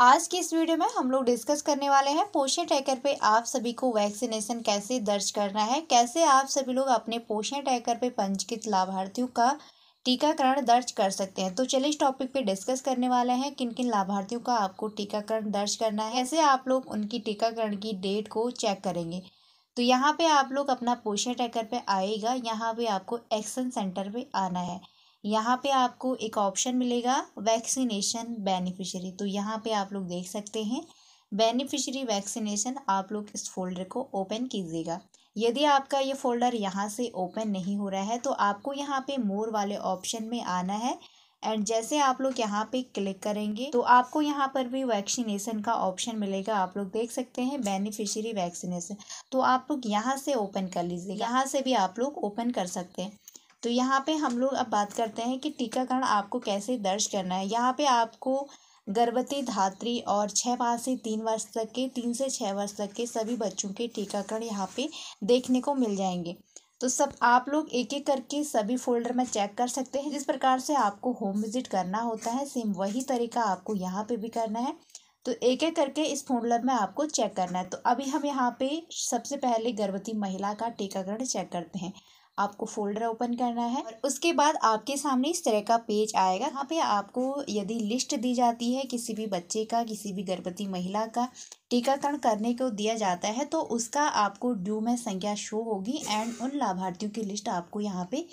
आज की इस वीडियो में हम लोग डिस्कस करने वाले हैं पोषण टैकर पे आप सभी को वैक्सीनेशन कैसे दर्ज करना है कैसे आप सभी लोग अपने पोषण टैकर पे पंजीकृत लाभार्थियों का टीकाकरण दर्ज कर सकते हैं तो चलिए इस टॉपिक पे डिस्कस करने वाले हैं किन किन लाभार्थियों का आपको टीकाकरण दर्ज करना है ऐसे आप लोग उनकी टीकाकरण की डेट को चेक करेंगे तो यहाँ पर आप लोग अपना पोषण टैकर पर आएगा यहाँ पर आपको एक्शन सेंटर पर आना है यहाँ पे आपको एक ऑप्शन मिलेगा वैक्सीनेशन बेनिफिशियरी तो यहाँ पे आप लोग देख सकते हैं बेनिफिशियरी वैक्सीनेशन आप लोग इस फोल्डर को ओपन कीजिएगा यदि आपका ये फोल्डर यहाँ से ओपन नहीं हो रहा है तो आपको यहाँ पे मोर वाले ऑप्शन में आना है एंड जैसे आप लोग यहाँ पे क्लिक करेंगे तो आपको यहाँ पर भी वैक्सीनेशन का ऑप्शन मिलेगा आप लोग देख सकते हैं बेनिफिशियरी वैक्सीनेशन तो आप लोग यहाँ से ओपन कर लीजिए यहाँ से भी आप लोग ओपन कर सकते हैं तो यहाँ पे हम लोग अब बात करते हैं कि टीकाकरण आपको कैसे दर्ज करना है यहाँ पे आपको गर्भवती धात्री और छः माह से तीन वर्ष तक के तीन से छः वर्ष तक के सभी बच्चों के टीकाकरण यहाँ पे देखने को मिल जाएंगे तो सब आप लोग एक एक करके सभी फोल्डर में चेक कर सकते हैं जिस प्रकार से आपको होम विजिट करना होता है सेम वही तरीका आपको यहाँ पर भी करना है तो एक एक करके इस फोल्डर में आपको चेक करना है तो अभी हम यहाँ पे सबसे पहले गर्भवती महिला का टीकाकरण चेक करते हैं आपको फोल्डर ओपन करना है और उसके बाद आपके सामने इस तरह का पेज आएगा यहाँ पे आपको यदि लिस्ट दी जाती है किसी भी बच्चे का किसी भी गर्भवती महिला का टीकाकरण करने को दिया जाता है तो उसका आपको ड्यू में संख्या शो होगी एंड उन लाभार्थियों की लिस्ट आपको यहाँ पे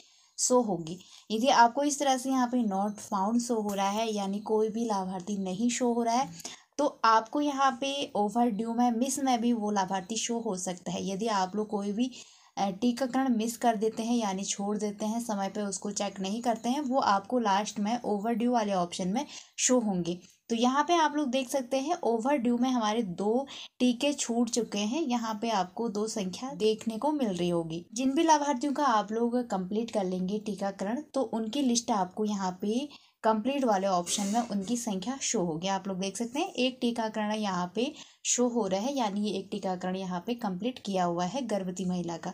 शो होगी यदि आपको इस तरह से यहाँ पे नॉट फाउंड शो हो रहा है यानी कोई भी लाभार्थी नहीं शो हो रहा है तो आपको यहाँ पे ओवर ड्यू में मिस में भी वो लाभार्थी शो हो सकता है यदि आप लोग कोई भी टीकाकरण मिस कर देते हैं यानी छोड़ देते हैं समय पे उसको चेक नहीं करते हैं वो आपको लास्ट में ओवर ड्यू वाले ऑप्शन में शो होंगे तो यहाँ पे आप लोग देख सकते हैं ओवर ड्यू में हमारे दो टीके छूट चुके हैं यहाँ पे आपको दो संख्या देखने को मिल रही होगी जिन भी लाभार्थियों का आप लोग कंप्लीट कर लेंगे टीकाकरण तो उनकी लिस्ट आपको यहाँ पे कंप्लीट वाले ऑप्शन में उनकी संख्या शो होगी आप लोग देख सकते हैं एक टीकाकरण यहाँ पे शो हो रहा है यानी ये एक टीकाकरण यहाँ पे कंप्लीट किया हुआ है गर्भवती महिला का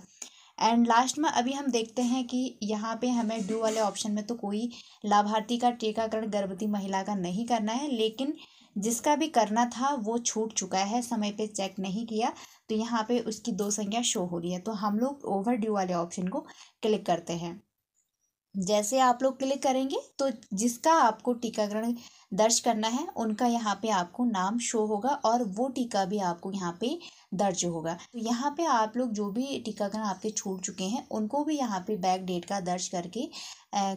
एंड लास्ट में अभी हम देखते हैं कि यहाँ पे हमें डू वाले ऑप्शन में तो कोई लाभार्थी का टीकाकरण गर्भवती महिला का नहीं करना है लेकिन जिसका भी करना था वो छूट चुका है समय पे चेक नहीं किया तो यहाँ पे उसकी दो संख्या शो हो रही है तो हम लोग ओवर ड्यू वाले ऑप्शन को क्लिक करते हैं जैसे आप लोग क्लिक करेंगे तो जिसका आपको टीकाकरण दर्ज करना है उनका यहाँ पे आपको नाम शो होगा और वो टीका भी आपको यहाँ पे दर्ज होगा तो यहाँ पे आप लोग जो भी टीकाकरण आपके छूट चुके हैं उनको भी यहाँ पे बैक डेट का दर्ज करके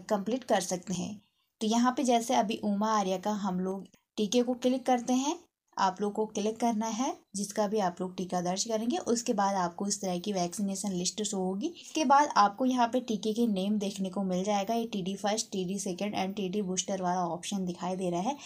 कंप्लीट कर सकते हैं तो यहाँ पे जैसे अभी उमा आर्या का हम लोग टीके को क्लिक करते हैं आप लोग को क्लिक करना है जिसका भी आप लोग टीका दर्ज करेंगे उसके बाद आपको इस तरह की वैक्सीनेशन लिस्ट शो होगी इसके बाद आपको यहाँ पे टीके के नेम देखने को मिल जाएगा ये T D first T D second and T D booster वाला ऑप्शन दिखाई दे रहा है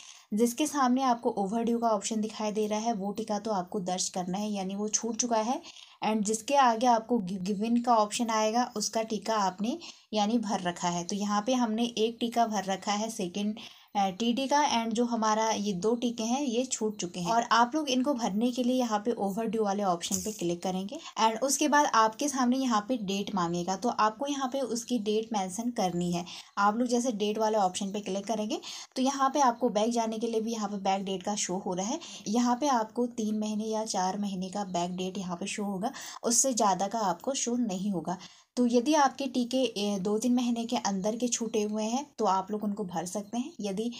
जिसके सामने आपको ड्यू का ऑप्शन दिखाई दे रहा है वो टीका तो आपको दर्ज करना है यानी वो छूट चुका है एंड जिसके आगे आपको गिविन का ऑप्शन आएगा उसका टीका आपने यानी भर रखा है तो यहाँ पे हमने एक टीका भर रखा है सेकेंड टीटी का एंड जो हमारा ये दो टीके हैं ये छूट चुके हैं और आप लोग इनको भरने के लिए यहाँ पे ओवर ड्यू वाले ऑप्शन पे क्लिक करेंगे एंड उसके बाद आपके सामने यहाँ पे डेट मांगेगा तो आपको यहाँ पे उसकी डेट मेंशन करनी है आप लोग जैसे डेट वाले ऑप्शन पे क्लिक करेंगे तो यहाँ पे आपको बैक जाने के लिए भी यहाँ पे बैक डेट का शो हो रहा है यहाँ पे आपको तीन महीने या चार महीने का बैक डेट यहाँ पे शो होगा उससे ज़्यादा का आपको शो नहीं होगा तो यदि आपके टीके दो तीन महीने के अंदर के छूटे हुए हैं तो आप लोग उनको भर सकते हैं यदि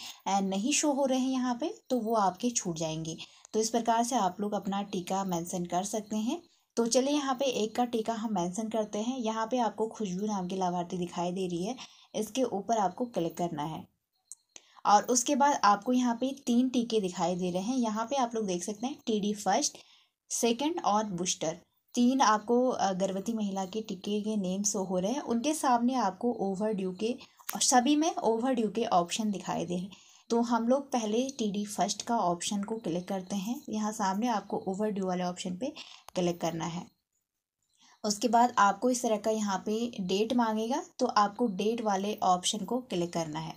नहीं शो हो रहे हैं यहाँ पे तो वो आपके छूट जाएंगे तो इस प्रकार से आप लोग अपना टीका मेंशन कर सकते हैं तो चलिए यहाँ पे एक का टीका हम मेंशन करते हैं यहाँ पे आपको खुशबू नाम की लाभार्थी दिखाई दे रही है इसके ऊपर आपको क्लिक करना है और उसके बाद आपको यहाँ पे तीन टीके दिखाई दे रहे हैं यहाँ पे आप लोग देख सकते हैं टी फर्स्ट सेकेंड और बूस्टर तीन आपको गर्भवती महिला के टिके के नेम शो हो रहे हैं उनके सामने आपको ओवर ड्यू के और सभी में ओवर ड्यू के ऑप्शन दिखाई दे रहे हैं तो हम लोग पहले टी डी फर्स्ट का ऑप्शन को क्लिक करते हैं यहाँ सामने आपको ओवर ड्यू वाले ऑप्शन पे क्लिक करना है उसके बाद आपको इस तरह का यहाँ पे डेट मांगेगा तो आपको डेट वाले ऑप्शन को क्लिक करना है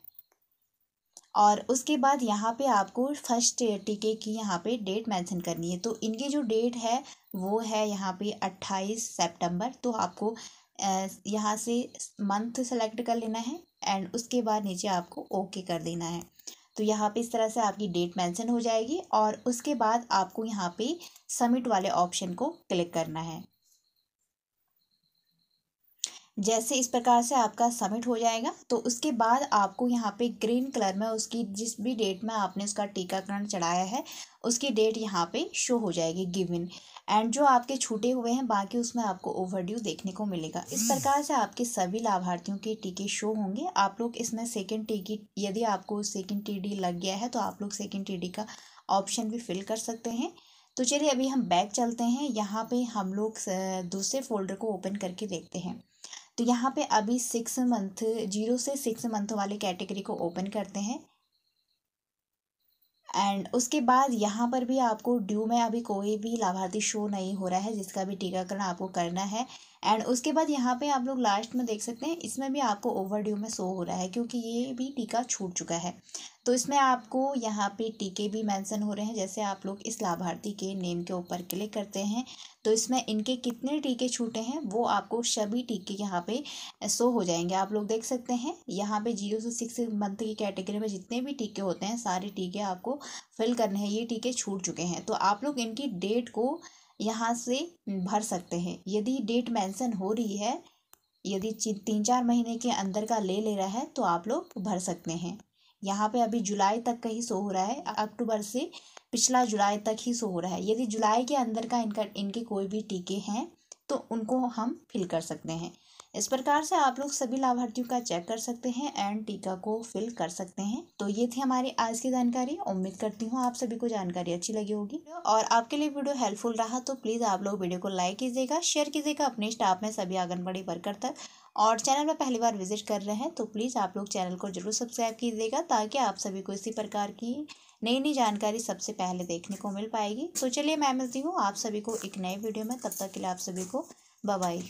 और उसके बाद यहाँ पे आपको फर्स्ट टीके की यहाँ पे डेट मेंशन करनी है तो इनकी जो डेट है वो है यहाँ पे अट्ठाईस सितंबर तो आपको यहाँ से मंथ सेलेक्ट कर लेना है एंड उसके बाद नीचे आपको ओके कर देना है तो यहाँ पे इस तरह से आपकी डेट मेंशन हो जाएगी और उसके बाद आपको यहाँ पे सबमिट वाले ऑप्शन को क्लिक करना है जैसे इस प्रकार से आपका सबमिट हो जाएगा तो उसके बाद आपको यहाँ पे ग्रीन कलर में उसकी जिस भी डेट में आपने उसका टीकाकरण चढ़ाया है उसकी डेट यहाँ पे शो हो जाएगी गिवन एंड जो आपके छूटे हुए हैं बाकी उसमें आपको ओवरड्यू देखने को मिलेगा इस प्रकार से आपके सभी लाभार्थियों के टीके शो होंगे आप लोग इसमें सेकेंड टीके यदि आपको सेकेंड टी लग गया है तो आप लोग सेकेंड टी का ऑप्शन भी फिल कर सकते हैं तो चलिए अभी हम बैक चलते हैं यहाँ पे हम लोग दूसरे फोल्डर को ओपन करके देखते हैं तो यहाँ पे अभी सिक्स मंथ जीरो से सिक्स मंथ वाले कैटेगरी को ओपन करते हैं एंड उसके बाद यहाँ पर भी आपको ड्यू में अभी कोई भी लाभार्थी शो नहीं हो रहा है जिसका भी टीकाकरण आपको करना है एंड उसके बाद यहाँ पे आप लोग लास्ट में देख सकते हैं इसमें भी आपको ओवरड्यू में शो हो रहा है क्योंकि ये भी टीका छूट चुका है तो इसमें आपको यहाँ पे टीके भी मेंशन हो रहे हैं जैसे आप लोग इस लाभार्थी के नेम के ऊपर क्लिक करते हैं तो इसमें इनके कितने टीके छूटे हैं वो आपको सभी टीके यहाँ पे शो हो जाएंगे आप लोग देख सकते हैं यहाँ पे जीरो से सिक्स मंथ की कैटेगरी में जितने भी टीके होते हैं सारे टीके आपको फिल करने हैं ये टीके छूट चुके हैं तो आप लोग इनकी डेट को यहाँ से भर सकते हैं यदि डेट मेंशन हो रही है यदि तीन चार महीने के अंदर का ले ले रहा है तो आप लोग भर सकते हैं यहाँ पे अभी जुलाई तक का ही शो हो रहा है अक्टूबर से पिछला जुलाई तक ही शो हो रहा है यदि जुलाई के अंदर का इनका इनके कोई भी टीके हैं तो उनको हम फिल कर सकते हैं इस प्रकार से आप लोग सभी लाभार्थियों का चेक कर सकते हैं एंड टीका को फिल कर सकते हैं तो ये थी हमारी आज की जानकारी उम्मीद करती हूँ आप सभी को जानकारी अच्छी लगी होगी और आपके लिए वीडियो हेल्पफुल रहा तो प्लीज़ आप लोग वीडियो को लाइक कीजिएगा शेयर कीजिएगा अपने स्टाफ में सभी आंगनबाड़ी वर्कर तक और चैनल में पहली बार विजिट कर रहे हैं तो प्लीज़ आप लोग चैनल को जरूर सब्सक्राइब कीजिएगा ताकि आप सभी को इसी प्रकार की नई नई जानकारी सबसे पहले देखने को मिल पाएगी तो चलिए मैं मिलती हूँ आप सभी को एक नए वीडियो में तब तक के लिए आप सभी को बाय